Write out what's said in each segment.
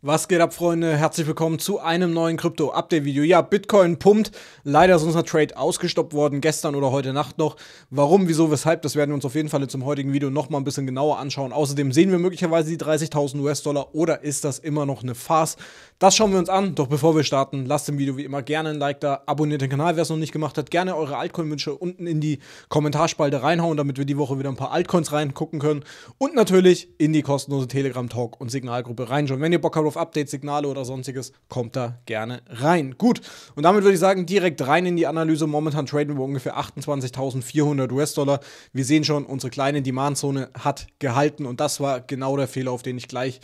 Was geht ab, Freunde? Herzlich willkommen zu einem neuen Krypto-Update-Video. Ja, Bitcoin pumpt. Leider ist unser Trade ausgestoppt worden, gestern oder heute Nacht noch. Warum, wieso, weshalb, das werden wir uns auf jeden Fall zum heutigen Video nochmal ein bisschen genauer anschauen. Außerdem sehen wir möglicherweise die 30.000 US-Dollar oder ist das immer noch eine Farce? Das schauen wir uns an. Doch bevor wir starten, lasst dem Video wie immer gerne ein Like da, abonniert den Kanal, wer es noch nicht gemacht hat, gerne eure Altcoin-Wünsche unten in die Kommentarspalte reinhauen, damit wir die Woche wieder ein paar Altcoins reingucken können. Und natürlich in die kostenlose Telegram-Talk- und Signalgruppe reinschauen. Wenn ihr Bock habt, auf Update-Signale oder sonstiges, kommt da gerne rein. Gut, und damit würde ich sagen, direkt rein in die Analyse. Momentan traden wir ungefähr 28.400 US-Dollar. Wir sehen schon, unsere kleine Demand-Zone hat gehalten und das war genau der Fehler, auf den ich gleich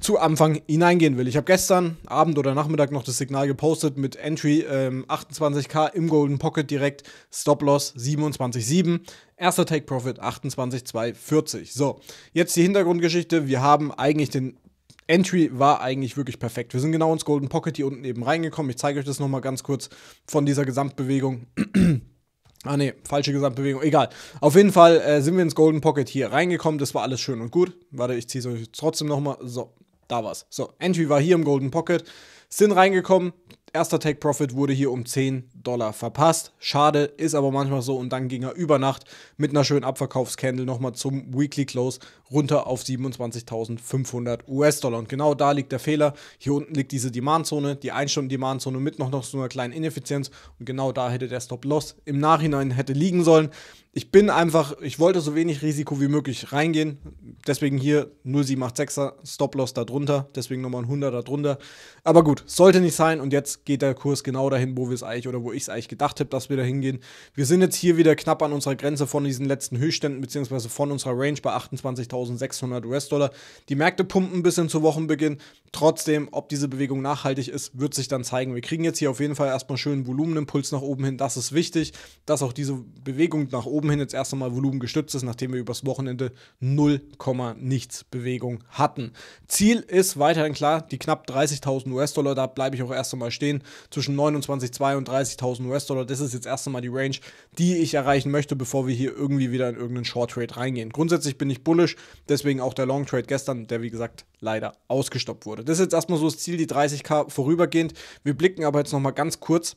zu Anfang hineingehen will. Ich habe gestern Abend oder Nachmittag noch das Signal gepostet mit Entry ähm, 28k im Golden Pocket direkt, Stop Loss 27,7, erster Take Profit 28,240. So, jetzt die Hintergrundgeschichte. Wir haben eigentlich den Entry war eigentlich wirklich perfekt. Wir sind genau ins Golden Pocket hier unten eben reingekommen. Ich zeige euch das nochmal ganz kurz von dieser Gesamtbewegung. Ah ne, falsche Gesamtbewegung, egal. Auf jeden Fall äh, sind wir ins Golden Pocket hier reingekommen, das war alles schön und gut. Warte, ich ziehe es euch trotzdem nochmal. So, da war's. So, Entry war hier im Golden Pocket, sind reingekommen, Erster Take Profit wurde hier um 10 Dollar verpasst. Schade, ist aber manchmal so. Und dann ging er über Nacht mit einer schönen Abverkaufscandle nochmal zum Weekly Close runter auf 27.500 US-Dollar. Und genau da liegt der Fehler. Hier unten liegt diese Demandzone, die 1-Stunden-Demandzone mit noch, noch so einer kleinen Ineffizienz. Und genau da hätte der Stop-Loss im Nachhinein hätte liegen sollen. Ich bin einfach, ich wollte so wenig Risiko wie möglich reingehen. Deswegen hier 0786er Stop-Loss darunter. Deswegen nochmal ein 100er darunter. Aber gut, sollte nicht sein. Und jetzt geht der Kurs genau dahin, wo wir es eigentlich oder wo ich es eigentlich gedacht habe, dass wir da hingehen. Wir sind jetzt hier wieder knapp an unserer Grenze von diesen letzten Höchstständen beziehungsweise von unserer Range bei 28.600 US-Dollar. Die Märkte pumpen ein bisschen zu Wochenbeginn. Trotzdem, ob diese Bewegung nachhaltig ist, wird sich dann zeigen. Wir kriegen jetzt hier auf jeden Fall erstmal schönen Volumenimpuls nach oben hin. Das ist wichtig, dass auch diese Bewegung nach oben hin jetzt erst einmal Volumen gestützt ist, nachdem wir übers Wochenende 0, nichts Bewegung hatten. Ziel ist weiterhin klar, die knapp 30.000 US-Dollar, da bleibe ich auch erst einmal stehen sehen, zwischen 29.000 und 30.000 US-Dollar. Das ist jetzt erst einmal die Range, die ich erreichen möchte, bevor wir hier irgendwie wieder in irgendeinen Short Trade reingehen. Grundsätzlich bin ich bullish, deswegen auch der Long Trade gestern, der wie gesagt leider ausgestoppt wurde. Das ist jetzt erstmal so das Ziel, die 30k vorübergehend. Wir blicken aber jetzt nochmal ganz kurz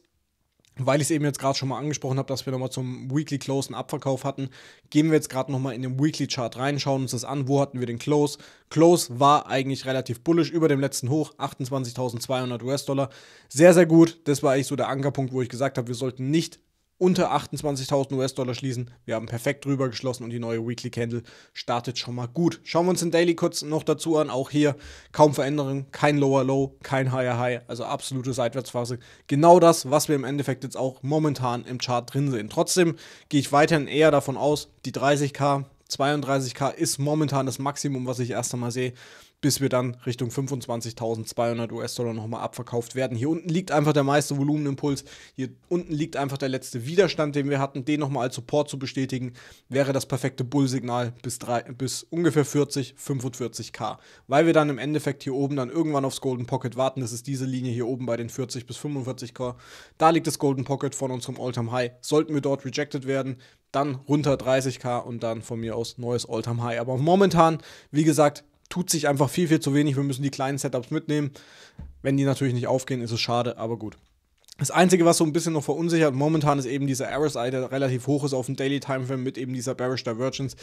weil ich es eben jetzt gerade schon mal angesprochen habe, dass wir nochmal zum Weekly Close einen Abverkauf hatten, gehen wir jetzt gerade nochmal in den Weekly Chart rein, schauen uns das an, wo hatten wir den Close. Close war eigentlich relativ bullish über dem letzten Hoch, 28.200 US-Dollar. Sehr, sehr gut. Das war eigentlich so der Ankerpunkt, wo ich gesagt habe, wir sollten nicht unter 28.000 US-Dollar schließen. Wir haben perfekt drüber geschlossen und die neue Weekly Candle startet schon mal gut. Schauen wir uns den Daily kurz noch dazu an. Auch hier kaum Veränderung, kein Lower Low, kein Higher High, also absolute Seitwärtsphase. Genau das, was wir im Endeffekt jetzt auch momentan im Chart drin sehen. Trotzdem gehe ich weiterhin eher davon aus, die 30k, 32k ist momentan das Maximum, was ich erst einmal sehe bis wir dann Richtung 25.200 US-Dollar nochmal abverkauft werden. Hier unten liegt einfach der meiste Volumenimpuls. Hier unten liegt einfach der letzte Widerstand, den wir hatten. Den nochmal als Support zu bestätigen, wäre das perfekte Bull-Signal bis, bis ungefähr 40, 45k. Weil wir dann im Endeffekt hier oben dann irgendwann aufs Golden Pocket warten. Das ist diese Linie hier oben bei den 40 bis 45k. Da liegt das Golden Pocket von unserem All-Time-High. Sollten wir dort rejected werden, dann runter 30k und dann von mir aus neues All-Time-High. Aber momentan, wie gesagt, tut sich einfach viel, viel zu wenig. Wir müssen die kleinen Setups mitnehmen. Wenn die natürlich nicht aufgehen, ist es schade, aber gut. Das Einzige, was so ein bisschen noch verunsichert momentan, ist eben dieser RSI, der relativ hoch ist auf dem Daily Timeframe mit eben dieser Bearish Divergence,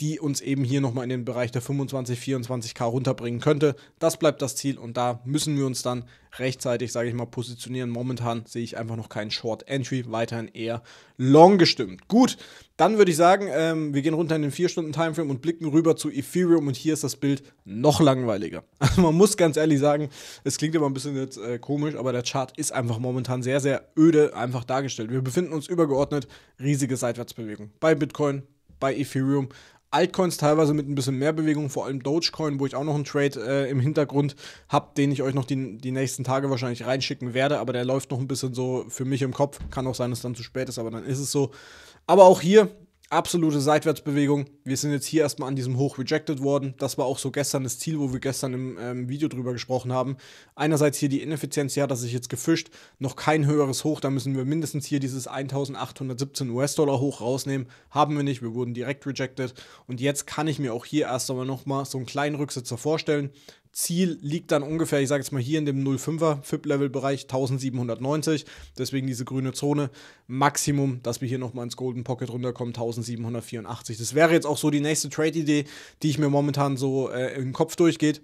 die uns eben hier nochmal in den Bereich der 25, 24k runterbringen könnte. Das bleibt das Ziel und da müssen wir uns dann rechtzeitig, sage ich mal, positionieren. Momentan sehe ich einfach noch keinen Short Entry, weiterhin eher long gestimmt. Gut, dann würde ich sagen, ähm, wir gehen runter in den 4-Stunden-Timeframe und blicken rüber zu Ethereum und hier ist das Bild noch langweiliger. Also man muss ganz ehrlich sagen, es klingt immer ein bisschen jetzt äh, komisch, aber der Chart ist einfach momentan sehr, sehr öde einfach dargestellt. Wir befinden uns übergeordnet riesige Seitwärtsbewegung bei Bitcoin, bei Ethereum, Altcoins teilweise mit ein bisschen mehr Bewegung, vor allem Dogecoin, wo ich auch noch einen Trade äh, im Hintergrund habe, den ich euch noch die, die nächsten Tage wahrscheinlich reinschicken werde, aber der läuft noch ein bisschen so für mich im Kopf. Kann auch sein, dass es dann zu spät ist, aber dann ist es so. Aber auch hier absolute Seitwärtsbewegung. Wir sind jetzt hier erstmal an diesem Hoch rejected worden. Das war auch so gestern das Ziel, wo wir gestern im ähm, Video drüber gesprochen haben. Einerseits hier die Ineffizienz, ja, dass sich jetzt gefischt, noch kein höheres Hoch, da müssen wir mindestens hier dieses 1817 US-Dollar Hoch rausnehmen. Haben wir nicht, wir wurden direkt rejected und jetzt kann ich mir auch hier erst einmal nochmal so einen kleinen Rücksitzer vorstellen. Ziel liegt dann ungefähr, ich sage jetzt mal hier in dem 05er FIP-Level-Bereich 1790. Deswegen diese grüne Zone. Maximum, dass wir hier nochmal ins Golden Pocket runterkommen, 1784. Das wäre jetzt auch so die nächste Trade-Idee, die ich mir momentan so äh, im Kopf durchgeht.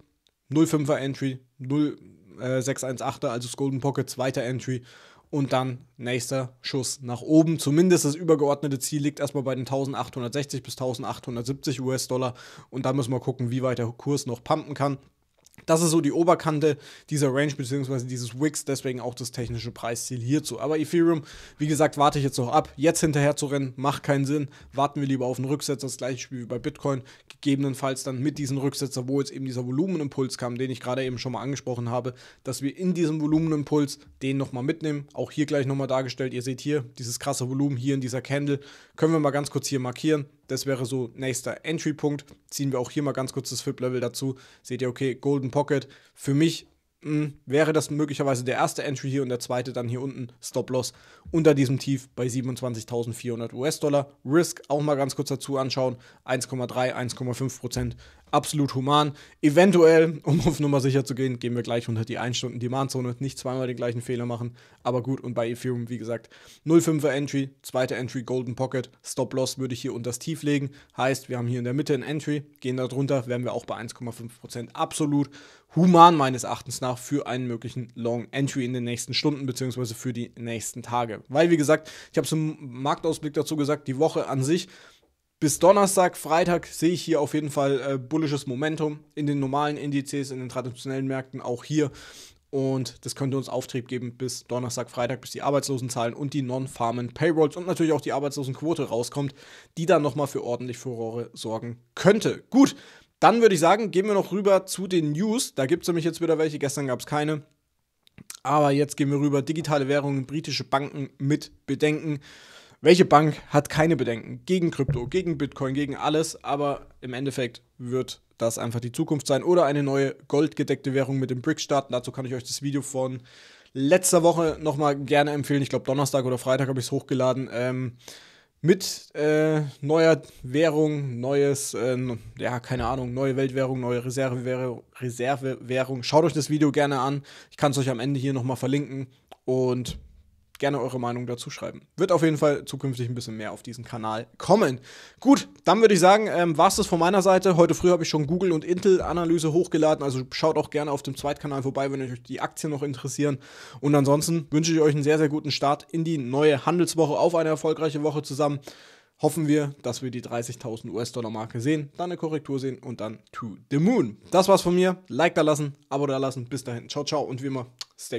05er Entry, 0618er, äh, also das Golden Pocket, zweiter Entry. Und dann nächster Schuss nach oben. Zumindest das übergeordnete Ziel liegt erstmal bei den 1860 bis 1870 US-Dollar. Und da müssen wir gucken, wie weit der Kurs noch pumpen kann. Das ist so die Oberkante dieser Range bzw. dieses Wix, deswegen auch das technische Preisziel hierzu. Aber Ethereum, wie gesagt, warte ich jetzt noch ab. Jetzt hinterher zu rennen, macht keinen Sinn. Warten wir lieber auf einen Rücksetzer, das gleiche Spiel wie bei Bitcoin. Gegebenenfalls dann mit diesem Rücksetzer, wo jetzt eben dieser Volumenimpuls kam, den ich gerade eben schon mal angesprochen habe, dass wir in diesem Volumenimpuls den nochmal mitnehmen. Auch hier gleich nochmal dargestellt. Ihr seht hier dieses krasse Volumen hier in dieser Candle. Können wir mal ganz kurz hier markieren. Das wäre so nächster Entry-Punkt. Ziehen wir auch hier mal ganz kurz das FIP-Level dazu. Seht ihr, okay, Golden Pocket. Für mich mh, hm, wäre das möglicherweise der erste Entry hier und der zweite dann hier unten Stop-Loss unter diesem Tief bei 27.400 US-Dollar. Risk auch mal ganz kurz dazu anschauen. 1,3, 1,5 Prozent absolut human. Eventuell, um auf Nummer sicher zu gehen, gehen wir gleich unter die 1-Stunden-Demand-Zone, nicht zweimal den gleichen Fehler machen. Aber gut, und bei Ethereum, wie gesagt, 0,5er Entry, zweite Entry Golden Pocket, Stop-Loss würde ich hier unter das Tief legen. Heißt, wir haben hier in der Mitte ein Entry, gehen da drunter, wären wir auch bei 1,5%. Absolut human meines Erachtens nach für einen möglichen Long Entry in den nächsten Stunden beziehungsweise für die nächsten Tage. Weil, wie gesagt, ich habe es im Marktausblick dazu gesagt, die Woche an sich bis Donnerstag, Freitag sehe ich hier auf jeden Fall äh, bullisches Momentum in den normalen Indizes, in den traditionellen Märkten, auch hier. Und das könnte uns Auftrieb geben bis Donnerstag, Freitag, bis die Arbeitslosenzahlen und die Non-Farmen Payrolls und natürlich auch die Arbeitslosenquote rauskommt, die dann nochmal für ordentlich Furore sorgen könnte. Gut, dann würde ich sagen, gehen wir noch rüber zu den News. Da gibt es nämlich jetzt wieder welche, gestern gab es keine. Aber jetzt gehen wir rüber. Digitale Währungen, britische Banken mit Bedenken. Welche Bank hat keine Bedenken gegen Krypto, gegen Bitcoin, gegen alles, aber im Endeffekt wird das einfach die Zukunft sein oder eine neue goldgedeckte Währung mit dem BRICS starten. Dazu kann ich euch das Video von letzter Woche nochmal gerne empfehlen. Ich glaube, Donnerstag oder Freitag habe ich es hochgeladen. Ähm, mit äh, neuer Währung, neues, äh, ja, keine Ahnung, neue Weltwährung, neue Reservewährung, Reservewährung. Schaut euch das Video gerne an. Ich kann es euch am Ende hier nochmal verlinken. Und gerne eure Meinung dazu schreiben. Wird auf jeden Fall zukünftig ein bisschen mehr auf diesen Kanal kommen. Gut, dann würde ich sagen, ähm, war es das von meiner Seite. Heute früh habe ich schon Google und Intel-Analyse hochgeladen, also schaut auch gerne auf dem Zweitkanal vorbei, wenn euch die Aktien noch interessieren. Und ansonsten wünsche ich euch einen sehr, sehr guten Start in die neue Handelswoche, auf eine erfolgreiche Woche zusammen. Hoffen wir, dass wir die 30.000 US-Dollar-Marke sehen, dann eine Korrektur sehen und dann to the moon. Das war's von mir. Like da lassen, Abo da lassen. Bis dahin. Ciao, ciao und wie immer, stay